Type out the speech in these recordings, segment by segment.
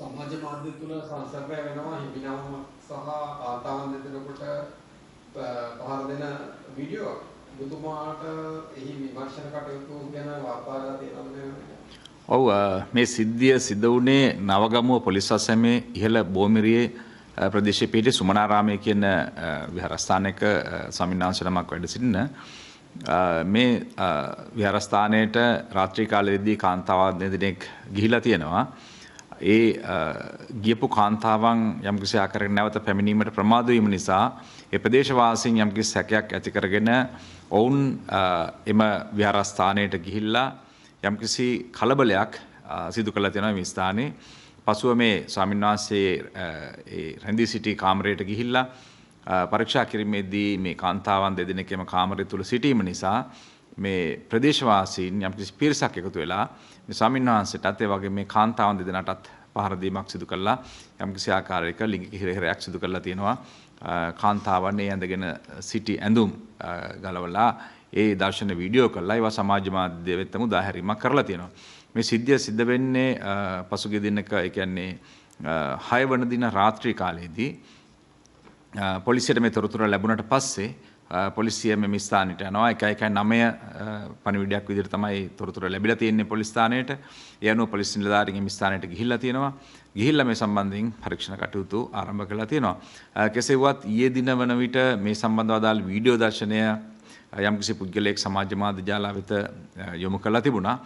සමාජ මාධ්‍ය තුල සංසර්ගය වෙනවා හිමිනම සහ කාන්තාවන් දෙදෙනෙකුට පහර දෙන වීඩියෝ මුතුමාට එහි විමර්ශන කටයුතු ගැන වාර්තාලා තියෙනවා ඔව් මේ සිද්ධිය සිද්ධ වුණේ නවගමුව පොලිස් අසමේ ඉහළ බෝමිරියේ ප්‍රදේශයේ පිහිටි සුමනාරාමය කියන විහාරස්ථානයක සමින්නාංශලමක් වැඩ සිටින මේ විහාරස්ථානයට රාත්‍රී කාලයේදී කාන්තාවන් දෙදෙනෙක් ගිහිලා තියෙනවා. ඒ ගියපු කාන්තාවන් යම්කිසි ආකාරයකින් නැවත පැමිණීමට ප්‍රමාද වීම නිසා ඒ ප්‍රදේශවාසීන් යම්කිසි සැකයක් ඇති කරගෙන ඔවුන් එම විහාරස්ථානයට ගිහිල්ලා යම්කිසි කලබලයක් සිදු කරලා තියෙනවා මේ ස්ථානයේ. පසුව මේ ස්වාමින්වහන්සේ ඒ රැඳී සිටි කාමරයට ගිහිල්ලා පරීක්ෂා කිරීමේදී මේ කාන්තාවන් දෙදෙනෙක්ම කාමරය තුල සිටීම නිසා මේ ප්‍රදේශවාසීන් යම්කිසි පිරිසක් එකතු වෙලා මේ ස්වාමින්වහන්සේටත් ඒ වගේ මේ කාන්තාවන් දෙදෙනාටත් පහර දීමක් සිදු කළා යම්කිසි ආකාරයක ලිංගික හිරහෙරයක් සිදු කරලා තියෙනවා කාන්තාවන් ඒ ඇඳගෙන සිටි ඇඳුම් ගලවලා ඒ දර්ශන වීඩියෝ කළා ඒවා සමාජ මාධ්‍ය වෙතම උදාහැරීමක් කරලා තියෙනවා මේ සිද්ධිය සිද්ධ වෙන්නේ පසුගිය දිනක ඒ කියන්නේ 6 වන දින රාත්‍රී කාලයේදී පොලිසියට මේ තොරතුරු ලැබුණට පස්සේ පොලිසිය මෙම ස්ථානයට යනවා එක එකයි නමය පනිවිඩයක් විදිර තමයි තොරතුර ලැබිල තියන්නේ පොලිස්ථානයට යනු පොලිස් නිලධාරීන් ස්ථානයට ගිහිල්ලා තියෙනවා ගිහිල්ලා මේ සම්බන්ධයෙන් පරීක්ෂණ කටයුතු ආරම්භ කළා තියෙනවා කෙසේ වුවත් ඊයේ දින වන විට මේ සම්බන්ධව අදාළ වීඩියෝ දර්ශනය යම්කිසි පුද්ගලයෙක් සමාජ මාධ්‍ය ජාලා වෙත යොමු කළා තිබුණා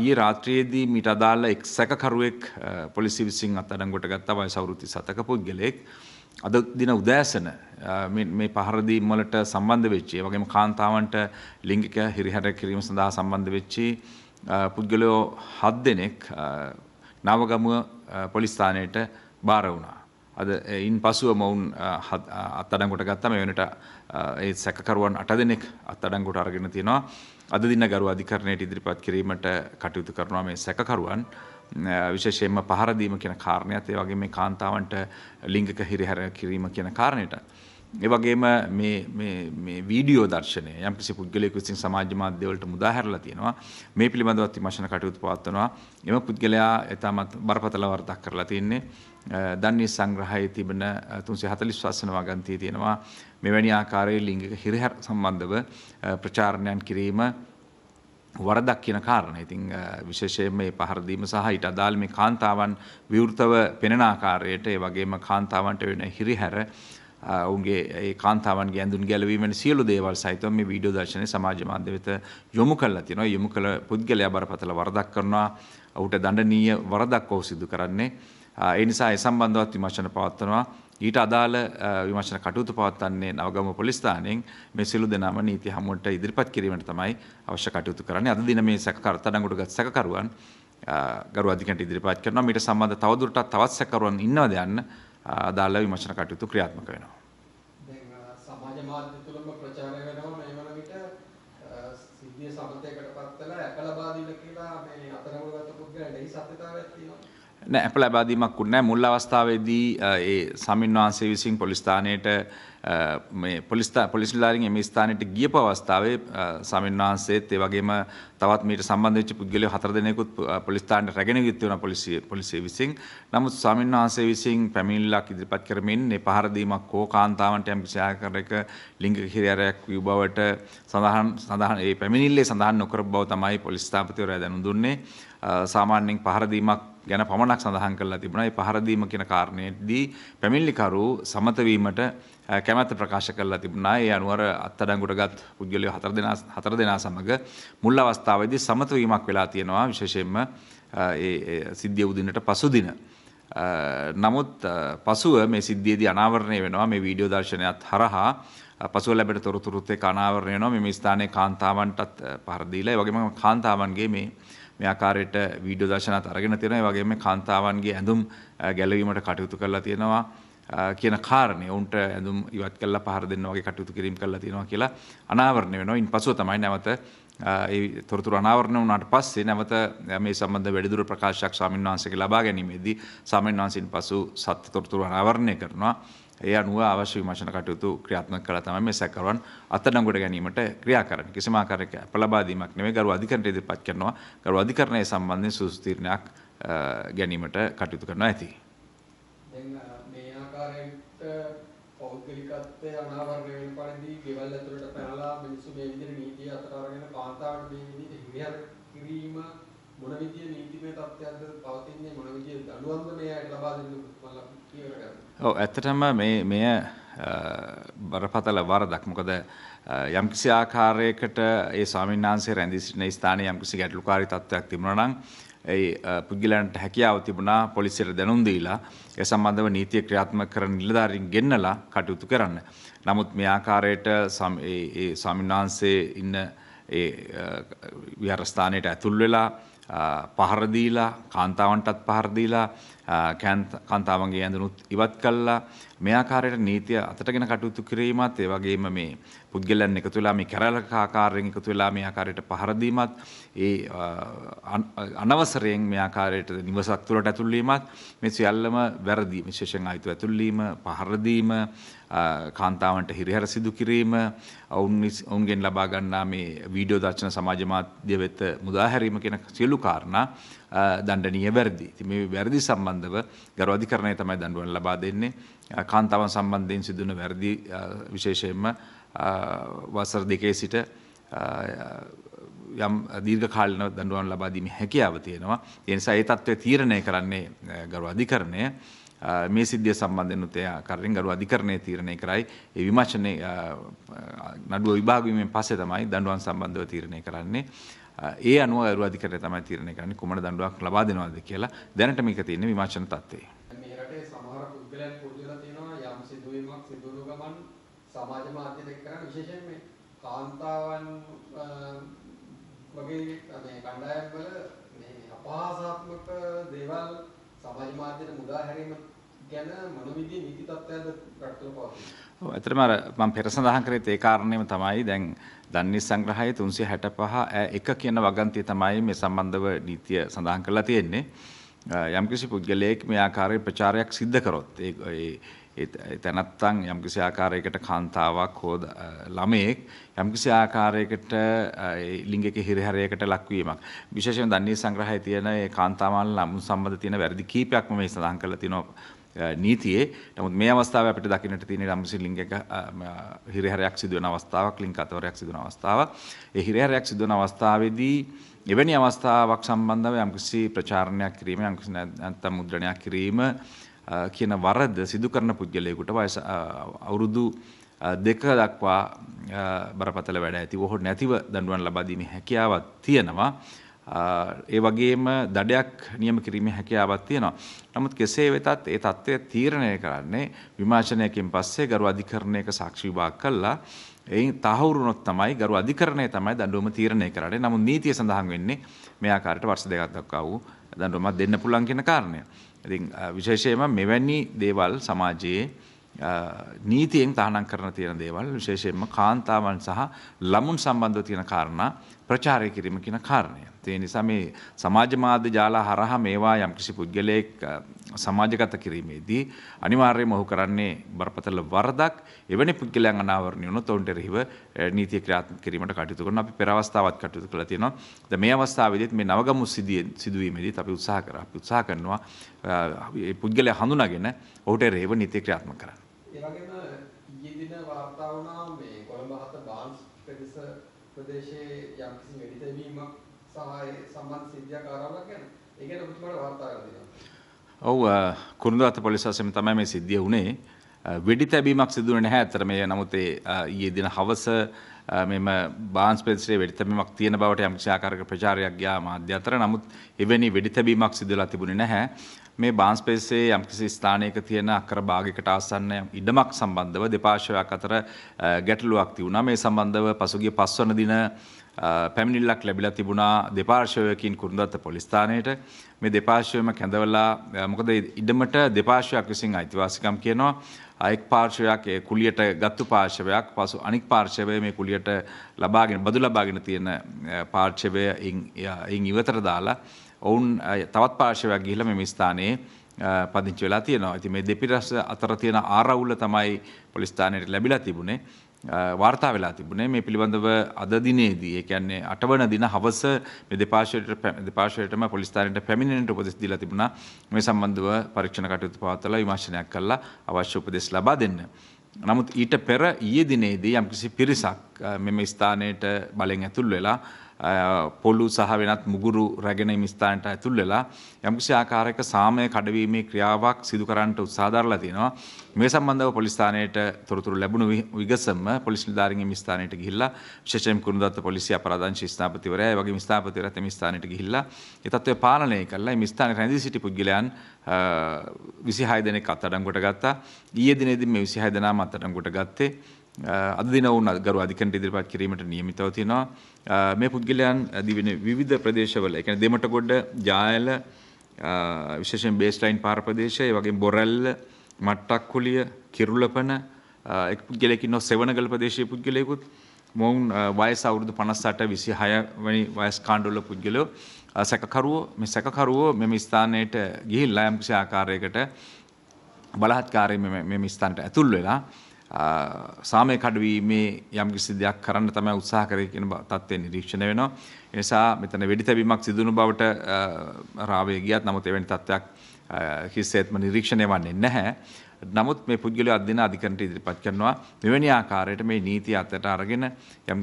ඊයේ රාත්‍රියේදී මීට අදාළ එක් සැකකරුවෙක් පොලිසිය විසින් අත්අඩංගුවට ගත්තා වයස අවුරුදු 37ක පුද්ගලයෙක් අද දින උදෑසන මේ පහරදීම් වලට සම්බන්ධ වෙච්චේ වගේම කාන්තාවන්ට ලිංගික හිරිහැර කිරීම සඳහා සම්බන්ධ වෙච්චි පුද්ගලයෝ හත් දෙනෙක් නවගමුව පොලිස්ථානයට බාර වුණා. අද ඉන් පසුව මොවුන් අත්අඩංගුවට ගත්තා මේ වෙනට ඒ සැකකරුවන් 8 දෙනෙක් අත්අඩංගුවට අරගෙන තියෙනවා. අද දින ගරු අධිකරණයට ඉදිරිපත් කිරීමට කටයුතු කරනවා මේ සැකකරුවන්. විශේෂයෙන්ම පහරදීම කියන කාරණයත් ඒ වගේ මේ කාන්තාවන්ට ලිංගික හිරිහැර කිරීම කියන කාරණයට. ඒ වගේම මේ වීඩියෝ දර්ශනය යම් කිසි පුද්ගලයෙකු විසින් සමාජ මාධ්‍යවලට මුදා හැරලා තියෙනවා. මේ පිළිබඳව විමර්ශන කටයුතු පවත්වනවා. එම පුද්ගලයා ඊටමත් බරපතල වරදක් කරලා තින්නේ. දන්නේ සංග්‍රහයේ තිබෙන 340 වසන වගන්තිය තියෙනවා. මෙවැනි ආකාරයේ ලිංගික හිරිහැර සම්බන්ධව ප්‍රචාරණයන් කිරීම වරදක් කියන කාරණ. ඉතිං විශේෂයෙන් මේ පහරදීම සහ ඉට අදාළ මේ කාන්තාවන් විවෘතව පෙනනාකාරයට ඒ වගේම කාන්තාවන්ට වෙන හිරිහැර ඔුන්ගේ ඒ කාන්තාවන්ගේ ඇඳුන් ගැලවීමට සියලු දේවල් සහිතව මේ වීඩියෝ දර්ශනය සමාජ මාධ්‍ය වෙත යොමු කරලා තිනවා යොමු කළ පුද්ගලයා බරපතල වරදක් කරනවා ඔහුට දඬනීය වරදක් ඔහු සිදු කරන්නේ ඒ නිසා ඒ සම්බන්ධවත් විමර්ශන පවත්වනවා ඊට අදාළ විමර්ශන කටයුතු පවත්වන්නේ නවගම පොලිස් ස්ථානයෙන් මේ සියලු දෙනාම නීති හමුවට ඉදිරිපත් කිරීමට තමයි අවශ්‍ය කටයුතු කරන්නේ. අද දින මේ සැකකර්තඩඟුඩගත් සැකකරුවන් ගරු අධිකරණයට ඉදිරිපත් කරනවා. මීට සම්බන්ධ තවදුරටත් තවත් සැකකරුවන් ඉන්නවද යන්න අදාළ විමර්ශන කටයුතු ක්‍රියාත්මක වෙනවා. දැන් සමාජ මාධ්‍ය තුලම ප්‍රචාරය වෙනවා මේ වන විට සිද්ධිය සමතේ ඇප ලැබාදීමක් වුණෑ මුල් අවස්ථාවේදී ඒ සමින් වහන්සේ විසින් පොලිස්ථානයට පොලිස්ථා පොලිසිල්ලාරින් එම ස්ථානයට ගිය පවස්ථාවේ සමින් වහන්සේත් ඒ වගේම තවත් මීට සම්බන්ධච්ච පුද්ගලය හතර දෙනෙකුත් පොලිස්ථානට රැගෙන ගිත්වන පොලිසිය පොලිසිය විසින් නමුත් සමින් වහන්සේ විසින් පැමිණිල්ලක් ඉදිරිපත් කරමින් ඒ පහරදීමක් හෝ කාන්තාවන්ට යම් කිසිආකාරයක ලිංගික හිරිහැරයක් වූ බවට සඳහන් සඳහන් ඒ පැමිණිල්ලේ සඳහන් නොකර බව තමයි පොලිස් ස්ථාපතිවරයා දැනුම් දුන්නේ සාමාන්‍යෙන් පහරදීමක් ගැන පමණක් සඳහන් කරලා තිබුණා. ඒ පහරදීම කියන කාරණේදී පැමිණිලිකරු සමතවීමට කැමැත්ත ප්‍රකාශ කරලා තිබුණා. ඒ අනුව අත්අඩංගුවටගත් පුද්ගලයෝ හතර දෙනා හතර දෙනා සමග මුල් අවස්ථාවේදී සමතවීමක් වෙලා තියෙනවා. විශේෂයෙන්ම ඒ සිද්ධිය උදිනට පසු දින. නමුත් පසුව මේ සිද්ධියේදී අනාවරණය වෙනවා මේ වීඩියෝ දර්ශනයත් හරහා පසුව ලැබෙන තොරතුරුත් එක්ක අනාවරණය වෙනවා මේ ස්ථානයේ කාන්තාවන්ටත් පහර දීලා ඒ වගේම කාන්තාවන්ගේ මේ මේ ආකාරයට වීඩියෝ දර්ශනත් අරගෙන තියෙනවා. ඒ වගේම කාන්තාවන්ගේ ඇඳුම් ගැලවීමට කටයුතු කරලා තියෙනවා. කියන කාරණය ඔවුන්ට ඇඳුම් ඉවත් කල්ලා පහර දෙන්න වගේ කටයුතු කිරීම් කල්ලා තියෙනවා කියලා අනාවරණය වෙනවා. ඉන් පසුව තමයි නැවත ඒ තොරතුරු අනාවරණය වුණාට පස්සේ නැවත මේ සම්බන්ධ වැඩිදුර ප්‍රකාශයක් ස්වාමින්වහන්සේගේ ලබා ගැනීමේදී ස්වාමින්වහන්සේන් පසු සත්‍ය තොරතුරු අනාවරණය කරනවා. ඒ අනුව අවශ්‍ය විමර්ශන කටයුතු ක්‍රියාත්මක කළා තමයි මේ සැකකරුවන් අත්අඩංගුවට ගැනීමට ක්‍රියා කරන්නේ. කිසිම ආකාරයක අපලබා දීමක් නෙවෙයි ගරු අධිකරණයට ඉදිරිපත් කරනවා. ගරු අධිකරණය සම්බන්ධයෙන් සුසු තීරණයක් ගැනීමට කටයුතු කරනවා ඇති. දැන් මේ ආකාරයට පෞද්ගලිකත්වය අනාවරණය වෙන පරිදි ගෙවල් ඇතුළට පැනලා මිනිස්සු මේ විදිහට නීතිය අතර අරගෙන කාන්තාවට මේ විදිහට හිරිහර කිරීම මොන විදිය නීතිමය තත්ත්වයන්ද පවතින්නේ මොන විදිය දඬුවම්ද මේ අයට ලබා දෙන්නේ මම කියවර කරනවා. ඔව් ඇත්තටම මේ මෙය බරපතල වරදක්. මොකද යම්කිසි ආකාරයකට ඒ ස්වාමීන් වහන්සේ රැඳී සිටින ස්ථානයේ යම්කිසි ගැටලුකාරී තත්ත්වයක් තිබුණා නම් ඒ පුද්ගලයන්ට හැකියාව තිබුණා පොලිසියට දැනුම් දීලා ඒ සම්බන්ධව නීතිය ක්‍රියාත්මක කරන නිලධාරීන් ගෙන්නලා කටයුතු කරන්න. නමුත් මේ ආකාරයට ඒ ස්වාමීන් වහන්සේ ඉන්න ඒ විහාරස්ථානයට ඇතුල් වෙලා පහරදීලා කාන්තාවන්ටත් පහරදීලා කෑන් කන්තාවන්ගේ ඇඳනුත් ඉවත් කල්ලා මේ ආකාරයට නීතිය අතටගෙන කටයුතු කිරීමත් ඒ වගේම මේ පුද්ගලයන් එකතු වෙලා මේ කැරලක ආකාරයෙන් එකතු වෙලා මේ ආකාරයට පහර දීමත් ඒ අනවසරයෙන් මේ ආකාරයට නිවසක් තුළට ඇතුල් වීමත් මේ සියල්ලම වැරදි විශේෂයෙන් ආයුතු ඇතුල් වීම පහර දීම කාන්තාවන්ට හිරිහැර සිදු කිරීම ඔවුන් ඔවුන්ගෙන් ලබා ගන්නා මේ වීඩියෝ දර්ශන සමාජ මාධ්‍ය වෙත මුදා හැරීම කියන සියලු කාරණා දණ්ඩනීය වැරදි. ඉතින් මේ වැරදි සම්බන්ධව ගරු අධිකරණය තමයි දඬුවම් ලබා දෙන්නේ. කාන්තාවන් සම්බන්ධයෙන් සිදුවන වැරදි විශේෂයෙන්ම වසර දෙකේ සිට යම් දීර්ඝ කාලීන දඬුවම් ලබා දීමේ හැකියාව තියෙනවා. ඒ නිසා ඒ தත්ත්වය තීරණය කරන්නේ ගරු අධිකරණය. මේ සිද්ධිය සම්බන්ධයෙන් උත් එයා කරින් ගරු අධිකරණය තීරණය කරයි. ඒ විමර්ශනයේ නඩුව විභාග වීමෙන් පස්සේ තමයි දඬුවම් සම්බන්ධව තීරණය කරන්නේ. ඒ අනුව ඇරු අධිකරණය තමයි තීරණය කරන්නේ කුමන දඬුවමක් ලබා දෙනවද කියලා දැනට මේක තියෙන විමර්ශන තත්ත්වයේ. මේ රටේ සමහර පුද්ගලයන් පුරුදුලා තියෙනවා යම් සිදුවීමක් සිදුවුණු ගමන් සමාජ මාධ්‍ය දෙක කරා විශේෂයෙන් මේ කාන්තාවන් වගේ මේ කණ්ඩායම් වල මේ අපහාසාත්මක දේවල් සමාජ මාධ්‍යට මුදා හැරීම ගැන මොන විදිහේ නීති තත්ත්වයක්ද රටවල පවතින්නේ? ඔව් ඇත්තටම අර මම පෙර සඳහන් කරේත් ඒ කාරණේම තමයි දැන් දන්නේ සංග්‍රහයේ 365 1 කියන වගන්තිය තමයි මේ සම්බන්ධව නීතිය සඳහන් කරලා තියෙන්නේ. යම්කිසි පුද්ගලයෙක් මේ ආකාරයේ ප්‍රචාරයක් සිද්ධ කරොත් ඒ තැනත්තන් යම්කිසි ආකාරයකට කාන්තාවක් හෝ ළමයෙක් යම්කිසි ආකාරයකට ලිංගික හිරිහැරයකට ලක්වීමක් විශේෂයෙන් දන්නේ සංග්‍රහයේ තියෙන ඒ කාන්තාවන් ළමුන් සම්බන්ධ තියෙන වැරදි කීපයක්ම මේ සඳහන් කරලා තිනවා නීතියේ නමුත් මේ අවස්ථාව අපිට දකිනට තියෙන රම්සි ලිංගක හිරිහැරයක් සිදුවන අවස්ථාවක් ලිංග කතවරයක් සිදුවන අවස්ථාවක් ඒ හිරිහැරයක් සිදුවන අවස්ථාවේදී එවැනි අවස්ථාවක් සම්බන්ධව යම්කිසි ප්‍රචාරණයක් කිරීම යම්කිසි නැත්නම් මුද්‍රණයක් කිරීම කියන වරද සිදු කරන පුද්ගලයෙකුට වයස අවුරුදු දෙක දක්වා බරපතල වැඩ ඇති ඔහු නැතිව දඬුවම් ලබා දීමේ හැකියාවක් තියෙනවා ඒ වගේම දඩයක් නියම කිරීමේ හැකියාවක් තියෙනවා. නමුත් කෙසේ වෙතත් ඒ தත්ත්වය තීරණය කරන්නේ විමර්ශනයකින් පස්සේ ගරු අධිකරණයක සාක්ෂි විභාග කළා. එයින් තහවුරුනොත් තමයි ගරු අධිකරණය තමයි දඬුවම තීරණය කරන්නේ. නමුත් නීතිය සඳහන් වෙන්නේ මේ ආකාරයට વર્ષ දෙකක් දක්වා වූ දඬුවමක් දෙන්න පුළුවන් කියන කාරණය. ඉතින් විශේෂයෙන්ම මෙවැනි දේවල් සමාජයේ නීතියෙන් තහනම් කරන තියෙන දේවල් විශේෂයෙන්ම කාන්තාවන් සහ ළමුන් සම්බන්ධව තියෙන කාරණා ප්‍රචාරය කිරීම කියන කාරණය. ඒ නිසා මේ සමාජ මාධ්‍ය ජාලා හරහා මේවා යම්කිසි පුද්ගලයෙක් සමාජගත කිරීමේදී අනිවාර්යයෙන්ම ඔහු කරන්නේ බරපතල වරදක්. එවැනි පුද්ගලයන් අනාවරණය වුණොත් ඔවුන්ට එරෙහිව නීතිය ක්‍රියාත්මක කිරීමට කටයුතු කරන අපි පෙර අවස්ථාවත් කටයුතු කළා තියෙනවා. දැන් මේ අවස්ථාවේදීත් මේ නවගමු සිදුවීමේදීත් අපි උත්සාහ කරා. අපි උත්සාහ කරනවා මේ පුද්ගලයා හඳුනාගෙන ඔහුට එරෙහිව නීතිය ක්‍රියාත්මක කරන්න. ඒ වගේම ඊයේ දින වාර්තා වුණා මේ කොළඹ හත බාන්ස් ප්‍රදේශ ප්‍රදේශයේ යම්කිසි වෙඩිතැවීමක් සහ සම්බන්ධ සිද්ධියක් ආරම්භයක් ගැන ඒ ගැන ඔබතුමාට වාර්තා කරලා දෙනවා. ඔව් කුරුඳාත පොලිස් ස්ටේෂන් තමයි මේ සිද්ධිය වුණේ. වෙඩි තැබීමක් සිදු වෙන්නේ නැහැ අතර මේ නමුත් ඒ ඊයේ දින හවස මෙම බාන්ස් ප්‍රදේශයේ වෙඩිතැබීමක් තියෙන බවට යම් ආකාරයක ප්‍රචාරයක් ගියා මාධ්‍ය අතර. නමුත් එවැනි වෙඩිතැබීමක් සිදුලා තිබුණේ නැහැ. මේ බාන්ස්පේසේ යම්කිසි ස්ථානයක තියෙන අකර භාගයකට ආසන්න ඉඩමක් සම්බන්ධව දෙපාර්ශවයක් අතර ගැටලුවක් තිබුණා මේ සම්බන්ධව පසුගිය පස්වන දින පැමිණිල්ලක් ලැබිලා තිබුණා දෙපාර්ශවයකින් කුරුන්දත්ත පොලිස්ථානයට මේ දෙපාර්ශවයම කැඳවලා මොකද ඉඩමට දෙපාර්ශවයක් විසින් අයිතිවාසිකම් කියනවා අයෙක් පාර්ශවයක් කුලියට ගත්තු පාර්ශවයක් පසු අනික් පාර්ශවය මේ කුලියට ලබාගෙන බදු ලබාගෙන තියෙන පාර්ශවය ඉන් ඉවතර දාලා ඔවුන් තවත් පාර්ශවයක් ගිහිල මෙම ස්ථානයේ පදිංචි වෙලා තියෙනවා ඇති මේ දෙපිරස අතර තියෙන ආරවුල්ල තමයි පොලිස්ථානයට ලැබිලා තිබුණේ වාර්තා වෙලා තිබුණේ මේ පිළිබඳව අද දිනේදී ඒ කියන්නේ අටවන දින හවස මේ දෙපාර්ශ්වයට දෙපාර්ශ්වයටම පොලිස්ථානයට පැමිණෙන්නට උපදෙස් දීලා තිබුණා මේ සම්බන්ධව පරීක්ෂණ කටයුතු පවත්වලා විමර්ශනයක් කළා අවශ්‍ය උපදෙස් ලබා දෙන්න. නමුත් ඊට පෙර ඊයේ දිනේදී යම්කිසි පිරිසක් මෙම ස්ථානයට බලෙන් ඇතුල් වෙලා පොළු සහ වෙනත් මුගුරු රැගෙන මිස්ථානට ඇතුල් වෙලා යම්කිසි ආකාරයක සාමය කඩවීමේ ක්‍රියාවක් සිදු කරන්නට උත්සාහ දරලා තිනවා මේ සම්බන්ධව පොලිස් ස්ථානයට තොරතුරු ලැබුණු විගසම පොලිස් නිලධාරීන්ගේ මිස්ථානයට ගිහිල්ලා විශේෂයෙන් කුරුඳුත්ත පොලිසිය අපරාධංශ ස්ථාපතිවරයා ඒ වගේ ස්ථාපතිවරයාත් මේ ස්ථානයට ගිහිල්ලා ඒ තත්ත්වය පාලනය කළා මේ ස්ථානයේ රැඳී සිටි පුද්ගලයන් 26 දෙනෙක් අත්අඩංගුවට ගත්තා ඊයේ දිනේදී මේ 26 දෙනාම අත්අඩංගුවට ගත්තේ අද දින වුණ ගරු අධිකරණයට ඉදිරිපත් කිරීමට නියමිතව තියෙනවා මේ පුද්ගලයන් දිවෙන විවිධ ප්‍රදේශවල ඒ කියන්නේ දෙමටගොඩ ජායල විශේෂයෙන් බේස්ලයින් පාර ප්‍රදේශය ඒ වගේම බොරැල්ල මට්ටක්කුලිය කිරුළපන එක් පුද්ගලයෙක් ඉන්නවා සෙවණගල ප්‍රදේශයේ පුද්ගලයෙකුත් මොවුන් වයස අවුරුදු 58 26 වැනි වයස් කාණ්ඩවල පුද්ගලයෝ සැකකරුවෝ මේ සැකකරුවෝ මෙම ස්ථානයට ගිහිල්ලා යම්කිසි ආකාරයකට බලහත්කාරයෙන් මෙම ස්ථානට ඇතුල් වෙලා සාමය කඩවීමේ යම්කිසි දෙයක් කරන්න තමයි උත්සාහ කරේ කියන තත්ත්වය නිරීක්ෂණය වෙනවා. ඒ නිසා මෙතන වෙඩි තැබීමක් සිදු වුණු බවට රාවය ගියත් නමුත් එවැනි තත්ත්වයක් කිසිසේත්ම නිරීක්ෂණය වන්නේ නැහැ. නමුත් මේ පුද්ගලයා අද දින අධිකරණයට ඉදිරිපත් කරනවා මෙවැනි ආකාරයට මේ නීති අතට අරගෙන යම්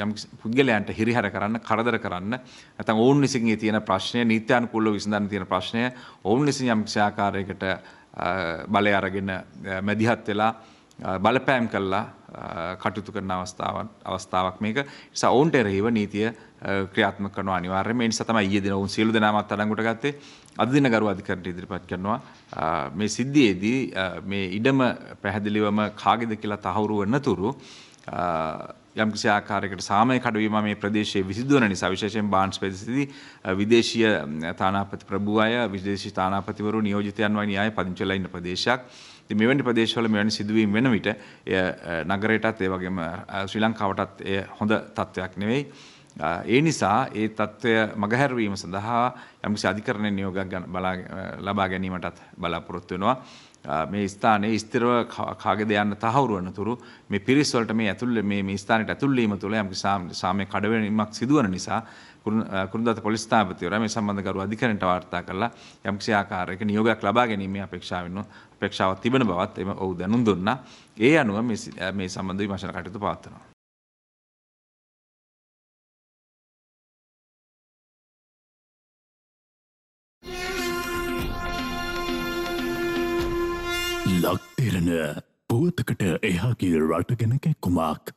යම් පුද්ගලයන්ට හිරිහැර කරන්න කරදර කරන්න නැත්නම් ඔවුන් විසින් තියෙන ප්‍රශ්නය නීත්‍යානුකූලව විසඳන්න තියෙන ප්‍රශ්නය ඔවුන් විසින් යම් ආකාරයකට බලය අරගෙන මැදිහත් වෙලා බලපෑම් කල්ලා කටයුතු කරන අවස්ථාවන් අවස්ථාවක් මේක නිසා ඔවුන්ට එරෙහිව නීතිය ක්‍රියාත්ම කරන අනිවාර්යයෙන්ම ඒ නිසා තමයි ඊයේ දින ඔවුන් සියලු දෙනාමත් අඩංගුවට ගත්තේ අද දින ගරු අධිකරණයට ඉදිරිපත් කරනවා මේ සිද්ධියේදී මේ ඉඩම පැහැදිලිවම කාගේද කියලා තහවුරු වෙනතුරු යම්කිසි ආකාරයකට සාමය කඩවීම මේ ප්‍රදේශයේ විසිදුවන නිසා විශේෂයෙන් බාන්ඩ්ස් ප්‍රදේශයේදී විදේශීය තානාපති ප්‍රභූ අය විදේශී තානාපතිවරු නියෝජිතයන් වගේ න්‍යාය පදිංචිලා ඉන්න ප්‍රදේශයක්. ඉතින් මෙවැනි ප්‍රදේශවල මෙවැනි සිදුවීම් වෙන විට එය නගරයටත් ඒ වගේම ශ්‍රී ලංකාවටත් එය හොඳ තත්ත්වයක් නෙවෙයි. ඒ නිසා ඒ තත්ත්වය මගහැරවීම සඳහා යම්කිසි අධිකරණ නියෝගයක් ලබා ගැනීමටත් බලාපොරොත්තු වෙනවා මේ ස්ථානයේ ස්ථිරව කාගෙද යන්න තහවුරු වන තුරු මේ පිරිස් වලට මේ ඇතුල් මේ මේ ස්ථානයට ඇතුල් වීම තුළ යම්කිසි සාමයේ කඩවැණීමක් සිදුවන නිසා කුරුන්දත පොලිස් ස්ථාපතිවරයා මේ සම්බන්ධ කරු අධිකරණයට වාර්තා කරලා යම්කිසි ආකාරයක නියෝගයක් ලබා ගැනීමේ අපේක්ෂාවෙන් අපේක්ෂාවක් තිබෙන බවත් එම ඔහු දැනුම් දුන්නා ඒ අනුව මේ මේ සම්බන්ධ විමර්ශන කටයුතු පවත්වනවා යන පුවතකට එහා ගිය රට ගැන කැක්කුමක්